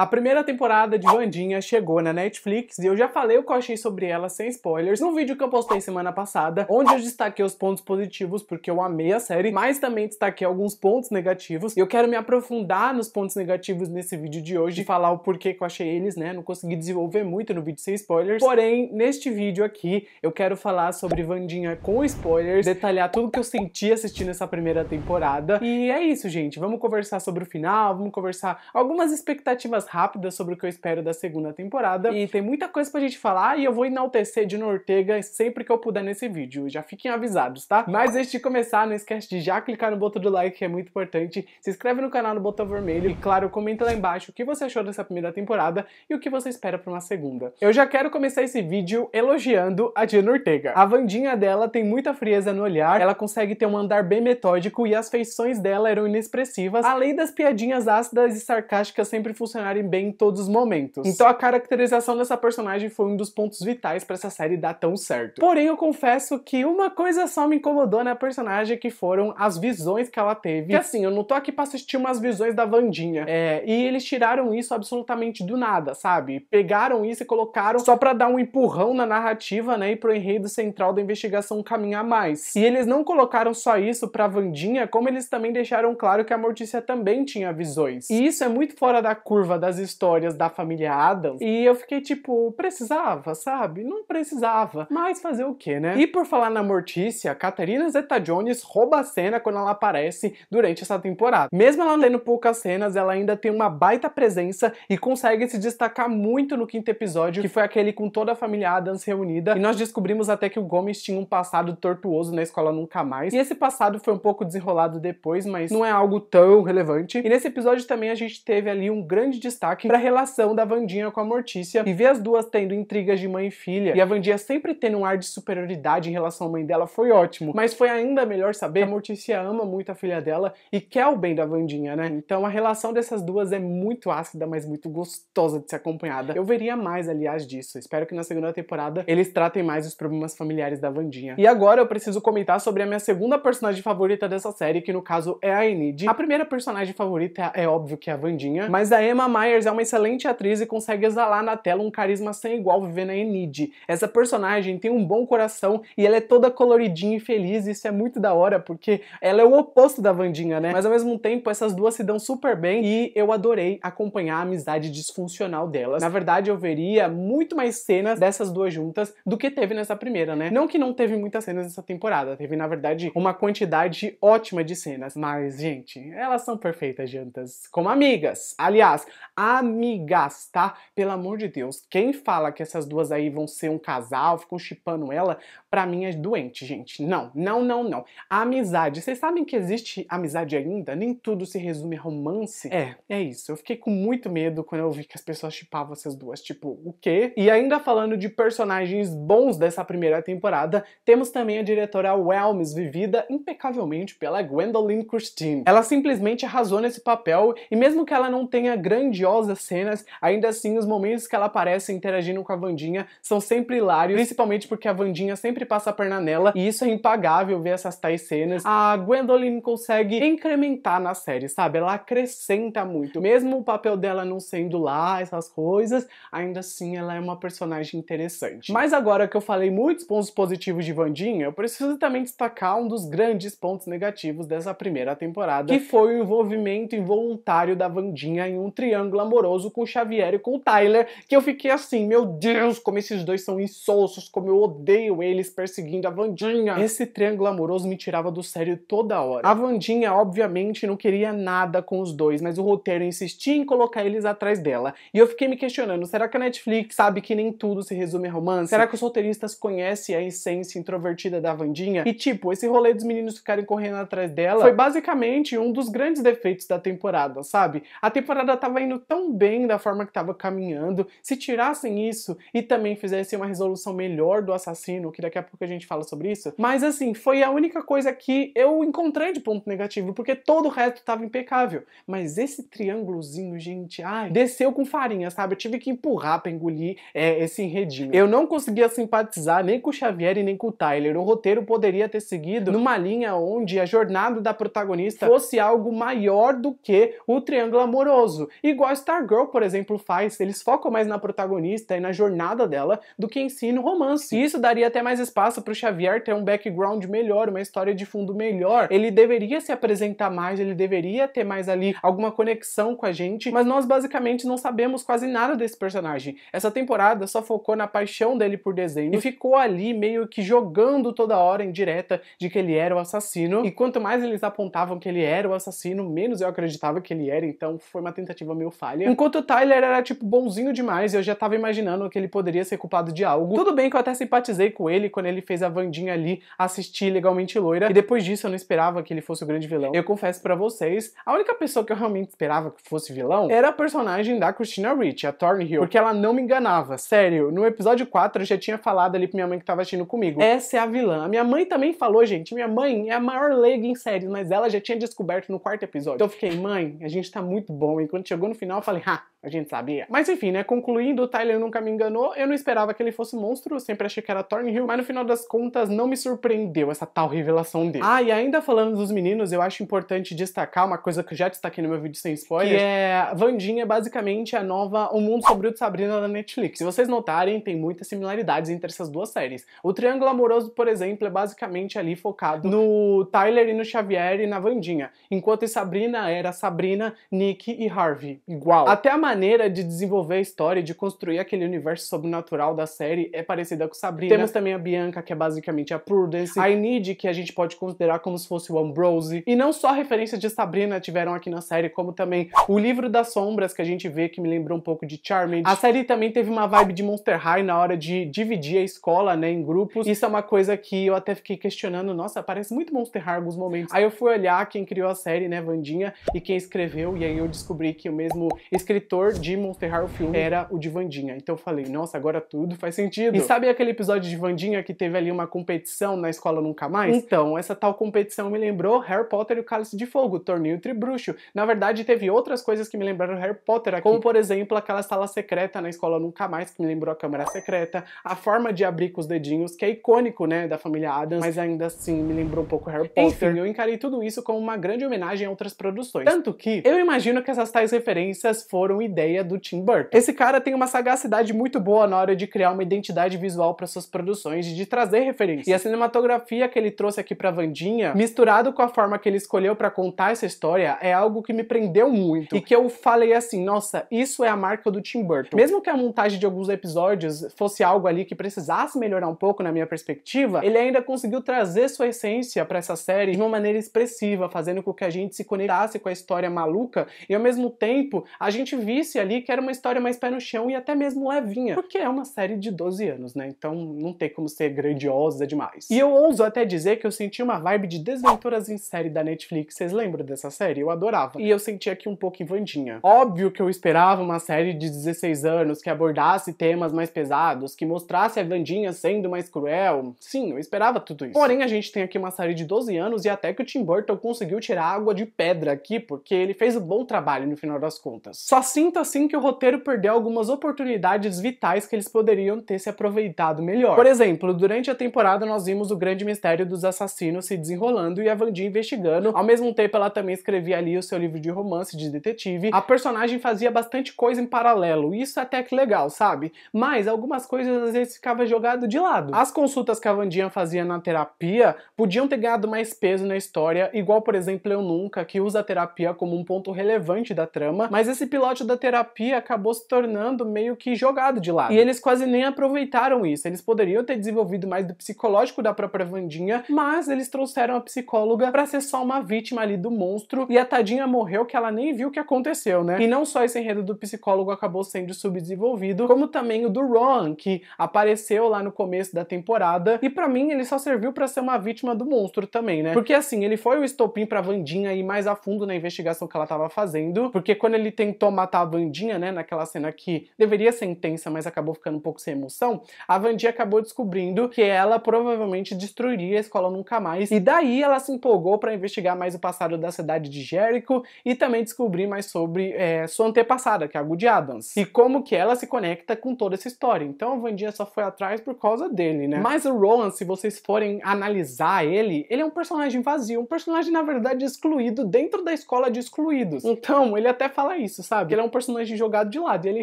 A primeira temporada de Vandinha chegou na Netflix e eu já falei o que eu achei sobre ela sem spoilers no vídeo que eu postei semana passada, onde eu destaquei os pontos positivos porque eu amei a série, mas também destaquei alguns pontos negativos. E eu quero me aprofundar nos pontos negativos nesse vídeo de hoje e falar o porquê que eu achei eles, né? Não consegui desenvolver muito no vídeo sem spoilers. Porém, neste vídeo aqui, eu quero falar sobre Vandinha com spoilers, detalhar tudo que eu senti assistindo essa primeira temporada. E é isso, gente. Vamos conversar sobre o final, vamos conversar algumas expectativas rápidas sobre o que eu espero da segunda temporada. E tem muita coisa pra gente falar e eu vou enaltecer Dino Ortega sempre que eu puder nesse vídeo. Já fiquem avisados, tá? Mas antes de começar, não esquece de já clicar no botão do like, que é muito importante. Se inscreve no canal no botão vermelho. E claro, comenta lá embaixo o que você achou dessa primeira temporada e o que você espera pra uma segunda. Eu já quero começar esse vídeo elogiando a Dino Ortega. A Vandinha dela tem muita frieza no olhar, ela consegue ter um andar bem metódico e as feições dela eram inexpressivas, além das piadinhas ácidas e sarcásticas sempre funcionarem estarem bem em todos os momentos. Então a caracterização dessa personagem foi um dos pontos vitais para essa série dar tão certo. Porém, eu confesso que uma coisa só me incomodou na personagem que foram as visões que ela teve. Que assim, eu não tô aqui pra assistir umas visões da Vandinha. É, e eles tiraram isso absolutamente do nada, sabe? Pegaram isso e colocaram só para dar um empurrão na narrativa, né? E pro enredo central da investigação caminhar mais. E eles não colocaram só isso pra Vandinha, como eles também deixaram claro que a Mortícia também tinha visões. E isso é muito fora da curva das histórias da família Adams. E eu fiquei tipo, precisava, sabe? Não precisava. Mas fazer o que, né? E por falar na Mortícia, Catarina Zeta-Jones rouba a cena quando ela aparece durante essa temporada. Mesmo ela lendo poucas cenas, ela ainda tem uma baita presença e consegue se destacar muito no quinto episódio, que foi aquele com toda a família Adams reunida. E nós descobrimos até que o Gomes tinha um passado tortuoso na escola Nunca Mais. E esse passado foi um pouco desenrolado depois, mas não é algo tão relevante. E nesse episódio também a gente teve ali um grande destaque para a relação da Vandinha com a Mortícia e ver as duas tendo intrigas de mãe e filha e a Vandinha sempre tendo um ar de superioridade em relação à mãe dela foi ótimo, mas foi ainda melhor saber que a Mortícia ama muito a filha dela e quer o bem da Vandinha, né? Então a relação dessas duas é muito ácida, mas muito gostosa de ser acompanhada. Eu veria mais, aliás, disso. Espero que na segunda temporada eles tratem mais os problemas familiares da Vandinha. E agora eu preciso comentar sobre a minha segunda personagem favorita dessa série, que no caso é a Enid. A primeira personagem favorita é óbvio que é a Vandinha, mas a Emma Myers é uma excelente atriz e consegue exalar na tela um carisma sem igual vivendo a Enid. Essa personagem tem um bom coração e ela é toda coloridinha e feliz, e isso é muito da hora, porque ela é o oposto da Vandinha, né? Mas ao mesmo tempo, essas duas se dão super bem e eu adorei acompanhar a amizade disfuncional delas. Na verdade, eu veria muito mais cenas dessas duas juntas do que teve nessa primeira, né? Não que não teve muitas cenas nessa temporada, teve na verdade uma quantidade ótima de cenas, mas gente, elas são perfeitas juntas, como amigas. Aliás, amigas, tá? Pelo amor de Deus. Quem fala que essas duas aí vão ser um casal, ficam chipando ela, pra mim é doente, gente. Não, não, não, não. amizade. Vocês sabem que existe amizade ainda? Nem tudo se resume a romance. É, é isso. Eu fiquei com muito medo quando eu vi que as pessoas chipavam essas duas. Tipo, o quê? E ainda falando de personagens bons dessa primeira temporada, temos também a diretora Welms, vivida impecavelmente pela Gwendoline Christine. Ela simplesmente arrasou nesse papel e mesmo que ela não tenha grande maravilhosas cenas, ainda assim os momentos que ela aparece interagindo com a Vandinha são sempre hilários, principalmente porque a Vandinha sempre passa a perna nela, e isso é impagável ver essas tais cenas. A Gwendoline consegue incrementar na série, sabe? Ela acrescenta muito. Mesmo o papel dela não sendo lá, essas coisas, ainda assim ela é uma personagem interessante. Mas agora que eu falei muitos pontos positivos de Vandinha, eu preciso também destacar um dos grandes pontos negativos dessa primeira temporada, que foi o envolvimento involuntário da Vandinha em um triângulo Glamoroso com o Xavier e com o Tyler, que eu fiquei assim, meu Deus, como esses dois são insossos, como eu odeio eles perseguindo a Vandinha. Esse triângulo amoroso me tirava do sério toda hora. A Vandinha, obviamente, não queria nada com os dois, mas o roteiro insistia em colocar eles atrás dela. E eu fiquei me questionando, será que a Netflix sabe que nem tudo se resume a romance? Será que os roteiristas conhecem a essência introvertida da Vandinha? E tipo, esse rolê dos meninos ficarem correndo atrás dela foi basicamente um dos grandes defeitos da temporada, sabe? A temporada tava indo tão bem da forma que estava caminhando, se tirassem isso e também fizessem uma resolução melhor do assassino, que daqui a pouco a gente fala sobre isso. Mas assim, foi a única coisa que eu encontrei de ponto negativo, porque todo o resto estava impecável. Mas esse triângulozinho, gente, ai, desceu com farinha, sabe? Eu tive que empurrar para engolir é, esse enredinho. Eu não conseguia simpatizar nem com o Xavier e nem com o Tyler. O roteiro poderia ter seguido numa linha onde a jornada da protagonista fosse algo maior do que o triângulo amoroso. Igual igual a Girl, por exemplo, faz. Eles focam mais na protagonista e na jornada dela do que em si no romance. E isso daria até mais espaço pro Xavier ter um background melhor, uma história de fundo melhor. Ele deveria se apresentar mais, ele deveria ter mais ali alguma conexão com a gente, mas nós basicamente não sabemos quase nada desse personagem. Essa temporada só focou na paixão dele por desenho e ficou ali meio que jogando toda hora em direta de que ele era o assassino. E quanto mais eles apontavam que ele era o assassino, menos eu acreditava que ele era, então foi uma tentativa meio falha. Enquanto o Tyler era, tipo, bonzinho demais, eu já tava imaginando que ele poderia ser culpado de algo. Tudo bem que eu até simpatizei com ele quando ele fez a Vandinha ali assistir Legalmente Loira, e depois disso eu não esperava que ele fosse o grande vilão. Eu confesso para vocês, a única pessoa que eu realmente esperava que fosse vilão era a personagem da Christina Ricci, a Thornhill, porque ela não me enganava, sério. No episódio 4 eu já tinha falado ali pra minha mãe que tava assistindo comigo. Essa é a vilã. A minha mãe também falou, gente, minha mãe é a maior leiga em séries, mas ela já tinha descoberto no quarto episódio. Então eu fiquei, mãe, a gente tá muito bom, e quando chegou no final final eu falei, ah, a gente sabia. Mas enfim, né? Concluindo, o Tyler nunca me enganou. Eu não esperava que ele fosse monstro, eu sempre achei que era Thornhill, mas no final das contas não me surpreendeu essa tal revelação dele. Ah, e ainda falando dos meninos, eu acho importante destacar uma coisa que eu já destaquei no meu vídeo sem spoiler, que é Vandinha é basicamente a nova O Mundo Sombrio de Sabrina da Netflix. Se vocês notarem, tem muitas similaridades entre essas duas séries. O Triângulo Amoroso, por exemplo, é basicamente ali focado no Tyler e no Xavier e na Vandinha, enquanto em Sabrina era Sabrina, Nick e Harvey. Igual. Até a maneira de desenvolver a história e de construir aquele universo sobrenatural da série é parecida com Sabrina. Temos também a Bianca, que é basicamente a Prudence, a Enid, que a gente pode considerar como se fosse o Ambrose. E não só referências de Sabrina tiveram aqui na série, como também o livro das sombras que a gente vê que me lembrou um pouco de Charmed. A série também teve uma vibe de Monster High na hora de dividir a escola, né, em grupos. Isso é uma coisa que eu até fiquei questionando, nossa, parece muito Monster High em alguns momentos. Aí eu fui olhar quem criou a série, né, Vandinha, e quem escreveu, e aí eu descobri que o mesmo escritor de Monster High, o filme, uhum. era o de Vandinha. Então eu falei, nossa, agora tudo faz sentido. E sabe aquele episódio de Vandinha que teve ali uma competição na escola Nunca Mais? Então, essa tal competição me lembrou Harry Potter e o Cálice de Fogo, Torneio Tribruxo. Na verdade, teve outras coisas que me lembraram Harry Potter aqui, como por exemplo aquela sala secreta na escola Nunca Mais, que me lembrou a Câmara Secreta, a forma de abrir com os dedinhos, que é icônico, né, da família Adams, mas ainda assim me lembrou um pouco Harry Potter. Enfim, eu encarei tudo isso como uma grande homenagem a outras produções. Tanto que eu imagino que essas tais referências foram ideia do Tim Burton. Esse cara tem uma sagacidade muito boa na hora de criar uma identidade visual para suas produções e de trazer referências. E a cinematografia que ele trouxe aqui para Vandinha, misturado com a forma que ele escolheu para contar essa história, é algo que me prendeu muito e que eu falei assim, nossa, isso é a marca do Tim Burton. Mesmo que a montagem de alguns episódios fosse algo ali que precisasse melhorar um pouco na minha perspectiva, ele ainda conseguiu trazer sua essência para essa série de uma maneira expressiva, fazendo com que a gente se conectasse com a história maluca e ao mesmo tempo a gente via disse ali que era uma história mais pé no chão e até mesmo levinha, porque é uma série de 12 anos, né? Então não tem como ser grandiosa demais. E eu ouso até dizer que eu senti uma vibe de desventuras em série da Netflix. Vocês lembram dessa série? Eu adorava. E eu senti aqui um pouco em Vandinha. Óbvio que eu esperava uma série de 16 anos que abordasse temas mais pesados, que mostrasse a Vandinha sendo mais cruel. Sim, eu esperava tudo isso. Porém, a gente tem aqui uma série de 12 anos e até que o Tim Burton conseguiu tirar água de pedra aqui, porque ele fez um bom trabalho no final das contas. Só sim sinto assim que o roteiro perdeu algumas oportunidades vitais que eles poderiam ter se aproveitado melhor. Por exemplo, durante a temporada nós vimos o grande mistério dos assassinos se desenrolando e a Vandinha investigando. Ao mesmo tempo ela também escrevia ali o seu livro de romance de detetive. A personagem fazia bastante coisa em paralelo, isso é até que legal, sabe? Mas algumas coisas às vezes ficava jogado de lado. As consultas que a Vandinha fazia na terapia podiam ter ganhado mais peso na história, igual por exemplo Eu Nunca, que usa a terapia como um ponto relevante da trama, mas esse pilote da terapia acabou se tornando meio que jogado de lado. E eles quase nem aproveitaram isso. Eles poderiam ter desenvolvido mais do psicológico da própria Vandinha, mas eles trouxeram a psicóloga para ser só uma vítima ali do monstro e a tadinha morreu que ela nem viu o que aconteceu, né? E não só esse enredo do psicólogo acabou sendo subdesenvolvido, como também o do Ron, que apareceu lá no começo da temporada e para mim ele só serviu para ser uma vítima do monstro também, né? Porque assim, ele foi o estopim pra Vandinha ir mais a fundo na investigação que ela tava fazendo, porque quando ele tentou matar Vandinha, né, naquela cena que deveria ser intensa, mas acabou ficando um pouco sem emoção, a Vandinha acabou descobrindo que ela provavelmente destruiria a escola nunca mais. E daí ela se empolgou para investigar mais o passado da cidade de Jericho e também descobrir mais sobre é, sua antepassada, que é a Good Adams, e como que ela se conecta com toda essa história. Então a Vandinha só foi atrás por causa dele, né? Mas o Rowan, se vocês forem analisar ele, ele é um personagem vazio, um personagem na verdade excluído dentro da escola de excluídos. Então ele até fala isso, sabe? Que Ele é um um personagem jogado de lado, e ele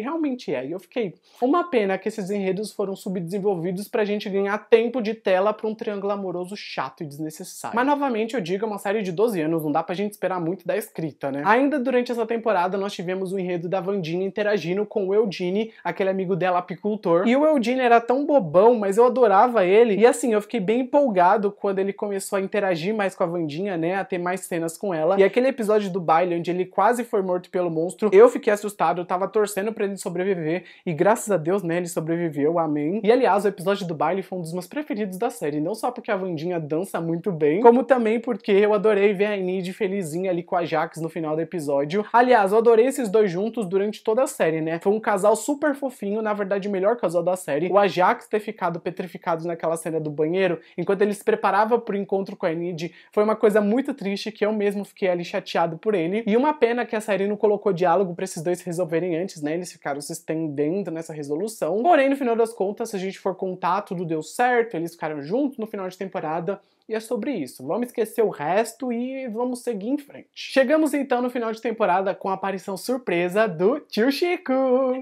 realmente é. E eu fiquei, uma pena que esses enredos foram subdesenvolvidos pra gente ganhar tempo de tela pra um triângulo amoroso chato e desnecessário. Mas novamente eu digo, é uma série de 12 anos, não dá pra gente esperar muito da escrita, né? Ainda durante essa temporada nós tivemos o enredo da Vandinha interagindo com o Eugene, aquele amigo dela apicultor. E o Eugene era tão bobão, mas eu adorava ele. E assim, eu fiquei bem empolgado quando ele começou a interagir mais com a Vandinha, né? A ter mais cenas com ela. E aquele episódio do baile onde ele quase foi morto pelo monstro, eu fiquei assustado, eu tava torcendo para ele sobreviver e graças a Deus, né, ele sobreviveu, amém. E aliás, o episódio do baile foi um dos meus preferidos da série, não só porque a Vandinha dança muito bem, como também porque eu adorei ver a Enid felizinha ali com a Jax no final do episódio. Aliás, eu adorei esses dois juntos durante toda a série, né? Foi um casal super fofinho, na verdade o melhor casal da série. O Ajax ter ficado petrificado naquela cena do banheiro, enquanto ele se preparava pro encontro com a Enid, foi uma coisa muito triste que eu mesmo fiquei ali chateado por ele. E uma pena que a série não colocou diálogo pra esses dois resolverem antes, né? Eles ficaram se estendendo nessa resolução. Porém, no final das contas, se a gente for contar, tudo deu certo, eles ficaram juntos no final de temporada. E é sobre isso. Vamos esquecer o resto e vamos seguir em frente. Chegamos então no final de temporada com a aparição surpresa do tio Chico.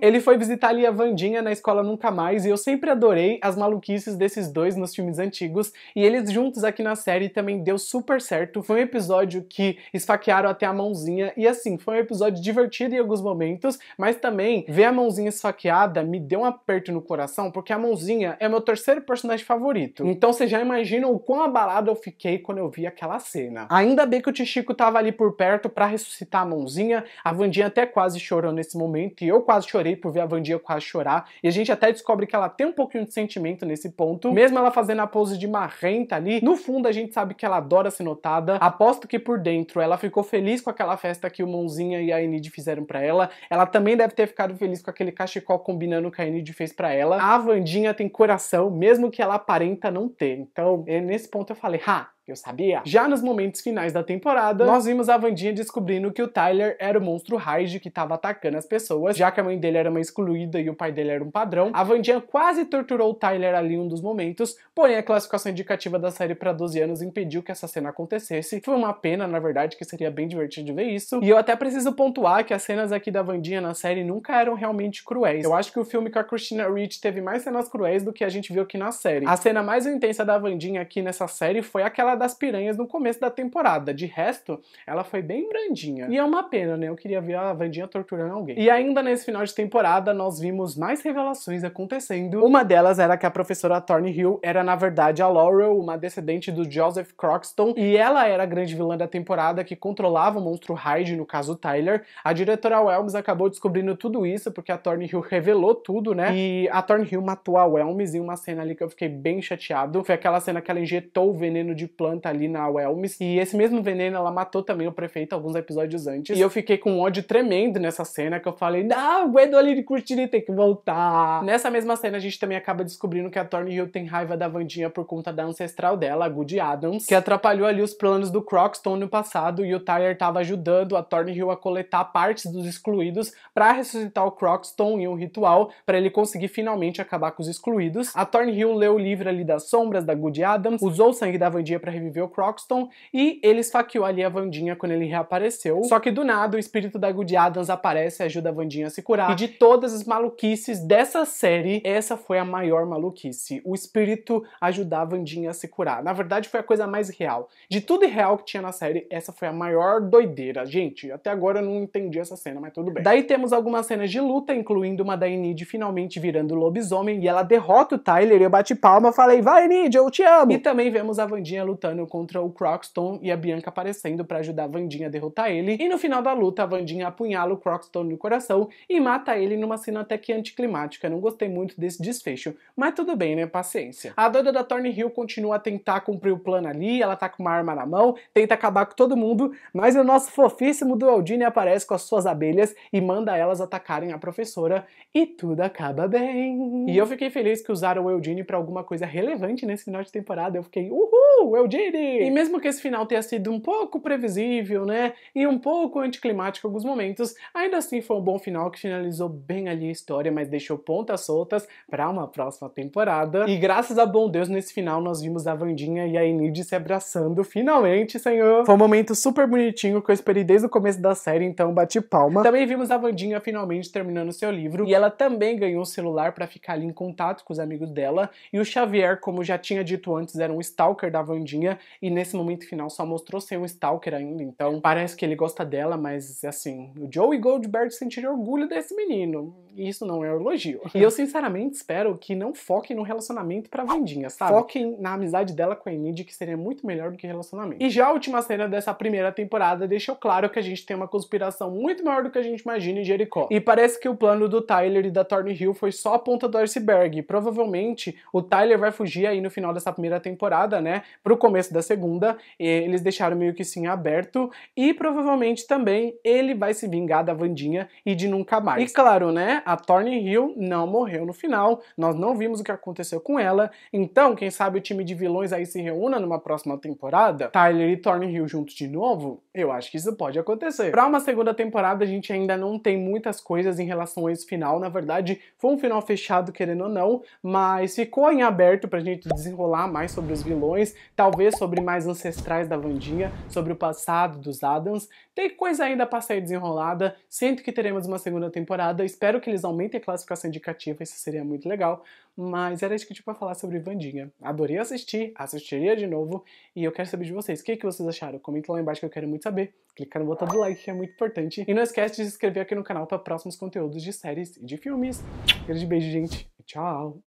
Ele foi visitar ali a Vandinha na escola Nunca Mais e eu sempre adorei as maluquices desses dois nos filmes antigos e eles juntos aqui na série também deu super certo. Foi um episódio que esfaquearam até a mãozinha e assim, foi um episódio divertido em alguns momentos, mas também ver a mãozinha esfaqueada me deu um aperto no coração porque a mãozinha é meu terceiro personagem favorito. Então você já imagina o quão abalado chocado eu fiquei quando eu vi aquela cena. Ainda bem que o Tichico tava ali por perto para ressuscitar a mãozinha, a Vandinha até quase chorou nesse momento, e eu quase chorei por ver a Vandinha quase chorar, e a gente até descobre que ela tem um pouquinho de sentimento nesse ponto, mesmo ela fazendo a pose de marrenta ali, no fundo a gente sabe que ela adora ser notada, aposto que por dentro ela ficou feliz com aquela festa que o Mãozinha e a Enid fizeram para ela, ela também deve ter ficado feliz com aquele cachecol combinando que a Enid fez para ela, a Vandinha tem coração, mesmo que ela aparenta não ter, então é nesse ponto eu falo ลยค่ะ Eu sabia. Já nos momentos finais da temporada, nós vimos a Vandinha descobrindo que o Tyler era o monstro Hyde que estava atacando as pessoas, já que a mãe dele era uma excluída e o pai dele era um padrão. A Vandinha quase torturou o Tyler ali em um dos momentos, porém a classificação indicativa da série para 12 anos impediu que essa cena acontecesse. Foi uma pena, na verdade, que seria bem divertido de ver isso. E eu até preciso pontuar que as cenas aqui da Vandinha na série nunca eram realmente cruéis. Eu acho que o filme com a Christina Ricci teve mais cenas cruéis do que a gente viu aqui na série. A cena mais intensa da Vandinha aqui nessa série foi aquela das piranhas no começo da temporada. De resto, ela foi bem brandinha. E é uma pena, né? Eu queria ver a Vandinha torturando alguém. E ainda nesse final de temporada, nós vimos mais revelações acontecendo. Uma delas era que a professora Thornhill era, na verdade, a Laurel, uma descendente do Joseph Croxton, e ela era a grande vilã da temporada que controlava o monstro Hyde, no caso Tyler. A diretora Welms acabou descobrindo tudo isso, porque a Thornhill revelou tudo, né? E a Thornhill matou a Welms em uma cena ali que eu fiquei bem chateado. Foi aquela cena que ela injetou o veneno de planta planta ali na Welmes. E esse mesmo veneno, ela matou também o prefeito alguns episódios antes. E eu fiquei com um ódio tremendo nessa cena, que eu falei, não, Gwendoline Curtini tem que voltar. Nessa mesma cena, a gente também acaba descobrindo que a Thorne Hill tem raiva da Vandinha por conta da ancestral dela, a Goody Adams, que atrapalhou ali os planos do Croxton no passado, e o Tyler tava ajudando a Thorne Hill a coletar partes dos excluídos para ressuscitar o Croxton em um ritual, para ele conseguir finalmente acabar com os excluídos. A Thorne Hill leu o livro ali das sombras da Goody Adams, usou o sangue da Vandinha para reviver o Croxton e ele esfaqueou ali a Vandinha quando ele reapareceu. Só que do nada o espírito da Good Adams aparece e ajuda a Vandinha a se curar. E de todas as maluquices dessa série, essa foi a maior maluquice. O espírito ajudar a Vandinha a se curar. Na verdade, foi a coisa mais real. De tudo irreal que tinha na série, essa foi a maior doideira. Gente, até agora eu não entendi essa cena, mas tudo bem. Daí temos algumas cenas de luta, incluindo uma da Enid finalmente virando lobisomem e ela derrota o Tyler. Eu bati palma, falei, vai Enid, eu te amo. E também vemos a Vandinha lutando contra o Croxton e a Bianca aparecendo para ajudar a Vandinha a derrotar ele. E no final da luta, a Vandinha apunhala o Croxton no coração e mata ele numa cena até que anticlimática. Não gostei muito desse desfecho, mas tudo bem, né? Paciência. A doida da Thorny Hill continua a tentar cumprir o plano ali, ela tá com uma arma na mão, tenta acabar com todo mundo, mas o nosso fofíssimo Dualdini aparece com as suas abelhas e manda elas atacarem a professora e tudo acaba bem. E eu fiquei feliz que usaram o Eldine para alguma coisa relevante nesse final de temporada. Eu fiquei, uhul, Eldine Didi! E mesmo que esse final tenha sido um pouco previsível, né? E um pouco anticlimático em alguns momentos, ainda assim foi um bom final que finalizou bem ali a história, mas deixou pontas soltas para uma próxima temporada. E graças a bom Deus, nesse final nós vimos a Vandinha e a Enid se abraçando finalmente, senhor. Foi um momento super bonitinho que eu esperei desde o começo da série, então bati palma. Também vimos a Vandinha finalmente terminando seu livro e ela também ganhou um celular para ficar ali em contato com os amigos dela. E o Xavier, como já tinha dito antes, era um stalker da Vandinha dia e nesse momento final só mostrou ser um stalker ainda. Então parece que ele gosta dela, mas assim, o Joey Goldberg sentiria orgulho desse menino isso não é um elogio. E eu sinceramente espero que não foquem no relacionamento pra Vandinha, sabe? Foquem na amizade dela com a Enid, que seria muito melhor do que relacionamento. E já a última cena dessa primeira temporada deixou claro que a gente tem uma conspiração muito maior do que a gente imagina em Jericó. E parece que o plano do Tyler e da Thorne Hill foi só a ponta do iceberg. Provavelmente o Tyler vai fugir aí no final dessa primeira temporada, né? Pro começo da segunda. eles deixaram meio que sim aberto. E provavelmente também ele vai se vingar da Vandinha e de nunca mais. E claro, né? A Thorne Hill não morreu no final, nós não vimos o que aconteceu com ela, então quem sabe o time de vilões aí se reúna numa próxima temporada, Tyler e Thorne Hill juntos de novo? Eu acho que isso pode acontecer. Para uma segunda temporada a gente ainda não tem muitas coisas em relação a esse final, na verdade foi um final fechado querendo ou não, mas ficou em aberto pra gente desenrolar mais sobre os vilões, talvez sobre mais ancestrais da Vandinha, sobre o passado dos Adams, tem coisa ainda pra ser desenrolada, sinto que teremos uma segunda temporada, espero que eles eles aumentem a classificação indicativa, isso seria muito legal. Mas era isso que eu tinha pra falar sobre Vandinha. Adorei assistir, assistiria de novo. E eu quero saber de vocês, o que, é que vocês acharam? Comenta lá embaixo que eu quero muito saber. Clica no botão do like, que é muito importante. E não esquece de se inscrever aqui no canal para próximos conteúdos de séries e de filmes. Grande beijo, gente. Tchau!